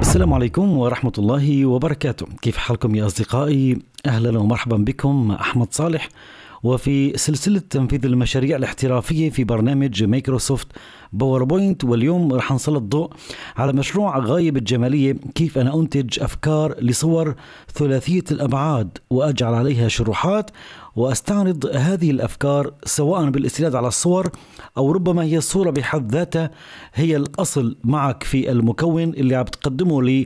السلام عليكم ورحمة الله وبركاته كيف حالكم يا أصدقائي أهلا ومرحبا بكم أحمد صالح وفي سلسلة تنفيذ المشاريع الاحترافية في برنامج مايكروسوفت باوربوينت واليوم رح نسلط ضوء على مشروع غايب الجمالية كيف أنا أنتج أفكار لصور ثلاثية الأبعاد وأجعل عليها شروحات واستعرض هذه الافكار سواء بالاستناد على الصور او ربما هي الصوره بحد ذاتها هي الاصل معك في المكون اللي عم تقدمه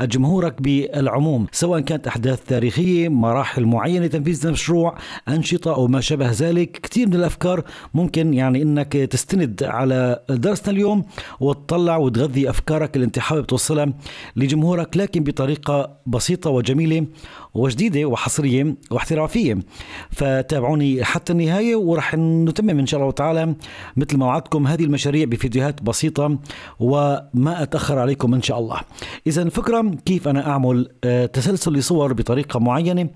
لجمهورك بالعموم، سواء كانت احداث تاريخيه، مراحل معينه تنفيذ مشروع، انشطه او ما شابه ذلك، كثير من الافكار ممكن يعني انك تستند على درسنا اليوم وتطلع وتغذي أفكارك اللي أنت حابب توصلها لجمهورك لكن بطريقة بسيطة وجميلة وجديدة وحصرية واحترافية فتابعوني حتى النهاية ورح نتمم إن شاء الله تعالى مثل ما وعدتكم هذه المشاريع بفيديوهات بسيطة وما أتأخر عليكم إن شاء الله إذا فكرة كيف أنا أعمل آه، تسلسل لصور بطريقة معينة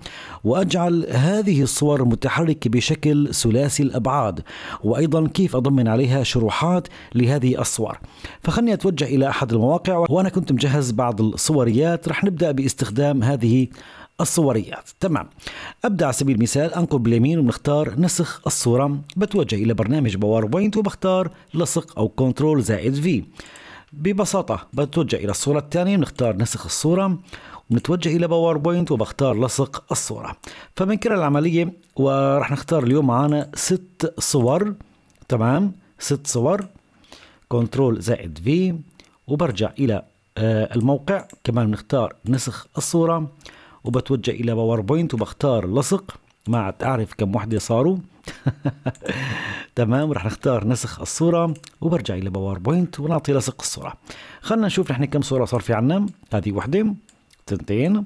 وأجعل هذه الصور متحركة بشكل ثلاثي الأبعاد وأيضا كيف أضمن عليها شروحات لهذه الصور فخلني أتوجه إلى أحد المواقع وأنا كنت مجهز بعض الصوريات رح نبدأ باستخدام هذه الصوريات تمام ابدا على سبيل المثال انقل باليمين وبنختار نسخ الصوره بتوجه الى برنامج باوربوينت وبختار لصق او كنترول زائد في ببساطه بتوجه الى الصوره الثانيه بنختار نسخ الصوره ونتوجه الى باوربوينت وبختار لصق الصوره فبنكرر العمليه ورح نختار اليوم معنا ست صور تمام ست صور كنترول زائد في وبرجع الى آه، الموقع كمان بنختار نسخ الصورة وبتوجه الى باوربوينت وبختار لصق ما اعرف كم وحدة صاروا تمام رح نختار نسخ الصورة وبرجع الى باوربوينت ونعطي لصق الصورة خلنا نشوف نحن كم صورة صار في عنا هذه وحدة تنتين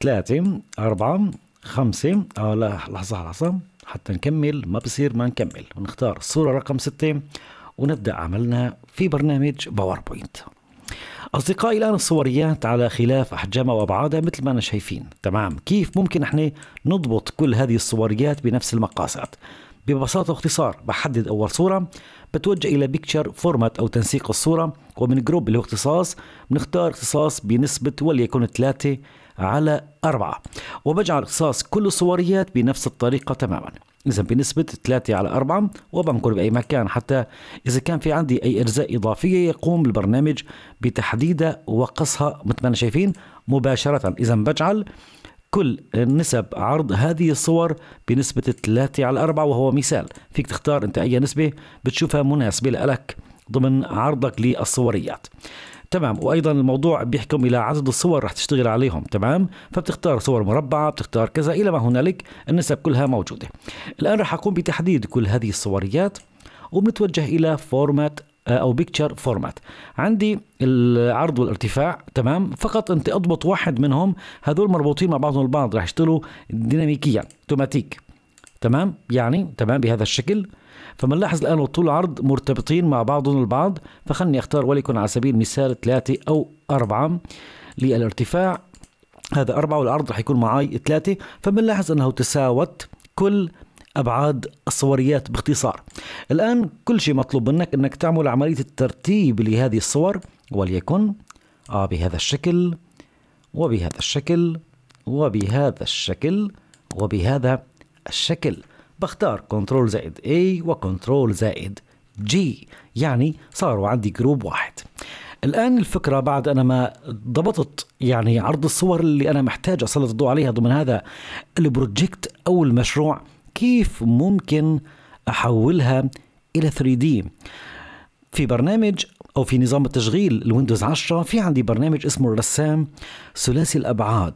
ثلاثة أربعة خمسة آه لا لحظة لحظة حتى نكمل ما بصير ما نكمل ونختار الصورة رقم ستة ونبدأ عملنا في برنامج باوربوينت أصدقائي الآن الصوريات على خلاف أحجامها وأبعادها مثل ما أنا شايفين تمام كيف ممكن إحنا نضبط كل هذه الصوريات بنفس المقاسات ببساطة واختصار بحدد أول صورة بتوجه إلى بيكتشر فورمات أو تنسيق الصورة ومن جروب اللي هو اختصاص بنختار اختصاص بنسبة وليكن 3 على أربعة وبجعل اختصاص كل الصوريات بنفس الطريقة تماما إذا بنسبة 3 على 4 وبنقر بأي مكان حتى إذا كان في عندي أي أجزاء إضافية يقوم البرنامج بتحديدها وقصها مثل ما شايفين مباشرة إذا بجعل كل نسب عرض هذه الصور بنسبة 3 على 4 وهو مثال فيك تختار أنت أي نسبة بتشوفها مناسبة لك ضمن عرضك للصوريات تمام وايضا الموضوع بيحكم الى عدد الصور رح تشتغل عليهم تمام فبتختار صور مربعه بتختار كذا الى ما هنالك النسب كلها موجوده الان رح اقوم بتحديد كل هذه الصوريات وبنتوجه الى فورمات آه، او بيكتشر فورمات عندي العرض والارتفاع تمام فقط انت اضبط واحد منهم هذول مربوطين مع بعضهم البعض رح يشتغلوا ديناميكيا اوتوماتيك تمام يعني تمام بهذا الشكل فبنلاحظ الآن طول عرض مرتبطين مع بعضهم البعض فخلني أختار وليكن على سبيل المثال ثلاثة أو أربعة للارتفاع هذا أربعة والعرض رح يكون معي ثلاثة فبنلاحظ أنه تساوت كل أبعاد الصوريات باختصار الآن كل شيء مطلوب منك أنك تعمل عملية الترتيب لهذه الصور وليكن آه بهذا الشكل وبهذا الشكل وبهذا الشكل وبهذا الشكل بختار كنترول زائد A وكنترول زائد G يعني صاروا عندي جروب واحد الآن الفكرة بعد أنا ما ضبطت يعني عرض الصور اللي أنا محتاج أسلط الضوء عليها ضمن هذا البروجكت أو المشروع كيف ممكن أحولها إلى 3D في برنامج أو في نظام التشغيل الويندوز 10 في عندي برنامج اسمه الرسام ثلاثي الأبعاد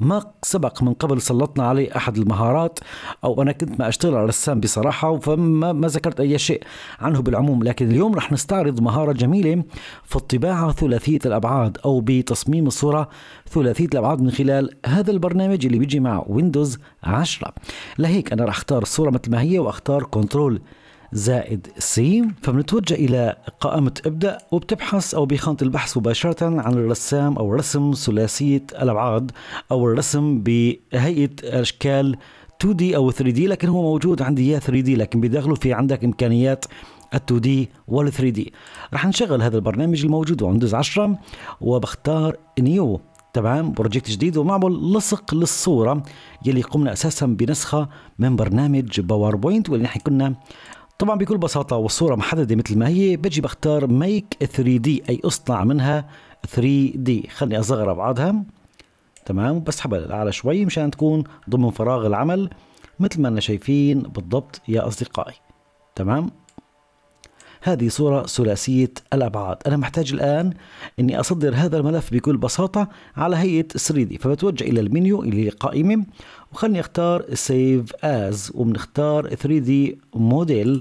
ما سبق من قبل سلطنا عليه احد المهارات او انا كنت ما اشتغل على رسام بصراحه فما ما ذكرت اي شيء عنه بالعموم لكن اليوم رح نستعرض مهاره جميله في الطباعه ثلاثيه الابعاد او بتصميم الصوره ثلاثيه الابعاد من خلال هذا البرنامج اللي بيجي مع ويندوز 10 لهيك انا رح اختار الصوره مثل ما هي واختار كنترول زائد سي فبنتوجه إلى قائمة ابدأ وبتبحث أو بخانة البحث مباشرة عن الرسام أو رسم ثلاثية الأبعاد أو الرسم بهيئة أشكال 2D أو 3D لكن هو موجود عندي اياه 3D لكن بداخله في عندك إمكانيات ال 2D وال 3D رح نشغل هذا البرنامج الموجود ويندوز 10 وبختار نيو تمام بروجكت جديد ومعمل لصق للصورة يلي قمنا أساسا بنسخة من برنامج باوربوينت واللي نحن كنا طبعا بكل بساطة والصورة محددة مثل ما هي بجي بختار Make 3 d أي أصنع منها 3 d خلني أصغر أبعادها تمام وبسحبها للأعلى شوي مشان تكون ضمن فراغ العمل مثل ما أنا شايفين بالضبط يا أصدقائي تمام هذه صورة ثلاثية الأبعاد أنا محتاج الآن أني أصدر هذا الملف بكل بساطة على هيئة 3 d فبتوجه إلى المنيو اللي قائمة وخلني أختار Save As وبنختار 3D Model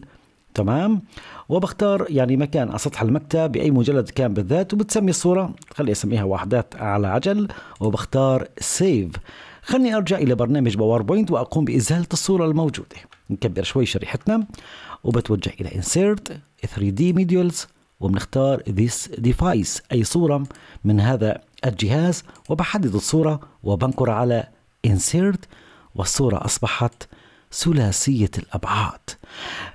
تمام وبختار يعني مكان على سطح المكتب بأي مجلد كان بالذات وبتسمي الصورة خلي أسميها وحدات على عجل وبختار Save خلني أرجع إلى برنامج باوربوينت وأقوم بإزالة الصورة الموجودة نكبر شوي شريحتنا وبتوجه إلى Insert 3D Modules وبنختار This Device أي صورة من هذا الجهاز وبحدد الصورة وبنقر على Insert والصورة أصبحت ثلاثية الأبعاد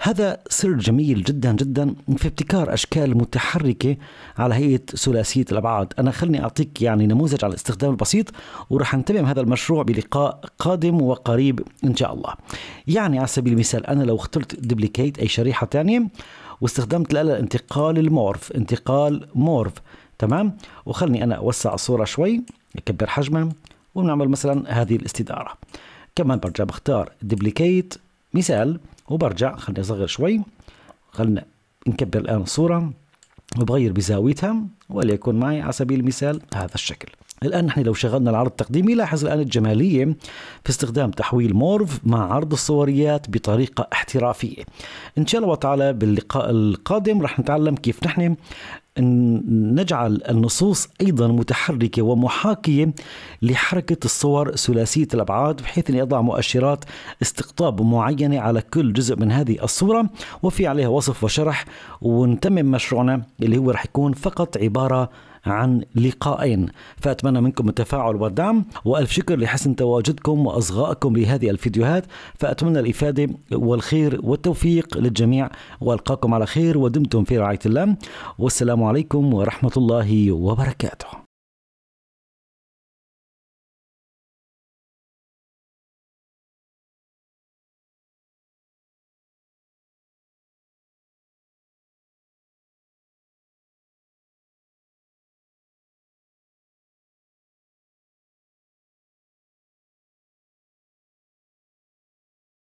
هذا سر جميل جدا جدا في ابتكار أشكال متحركة على هيئة ثلاثية الأبعاد أنا خلني أعطيك يعني نموذج على الاستخدام البسيط ورح نتمم هذا المشروع بلقاء قادم وقريب إن شاء الله يعني على سبيل المثال أنا لو اخترت دبليكيت أي شريحة ثانية واستخدمت الآلة انتقال المورف انتقال مورف تمام وخلني أنا أوسع الصورة شوي أكبر حجمها ونعمل مثلا هذه الاستدارة كمان برجع بختار ديبليكيت مثال وبرجع خليني اصغر شوي خلنا نكبر الان الصوره وبغير بزاويتها وليكن معي على سبيل المثال هذا الشكل الآن نحن لو شغلنا العرض التقديمي لاحظ الآن الجمالية في استخدام تحويل مورف مع عرض الصوريات بطريقة احترافية إن شاء الله تعالى باللقاء القادم رح نتعلم كيف نحن أن نجعل النصوص أيضا متحركة ومحاكية لحركة الصور ثلاثية الأبعاد بحيث أن يضع مؤشرات استقطاب معينة على كل جزء من هذه الصورة وفي عليها وصف وشرح ونتمم مشروعنا اللي هو رح يكون فقط عبارة عن لقاءين فأتمنى منكم التفاعل والدعم وألف شكر لحسن تواجدكم وأصغائكم لهذه الفيديوهات فأتمنى الإفادة والخير والتوفيق للجميع وألقاكم على خير ودمتم في رعاية الله والسلام عليكم ورحمة الله وبركاته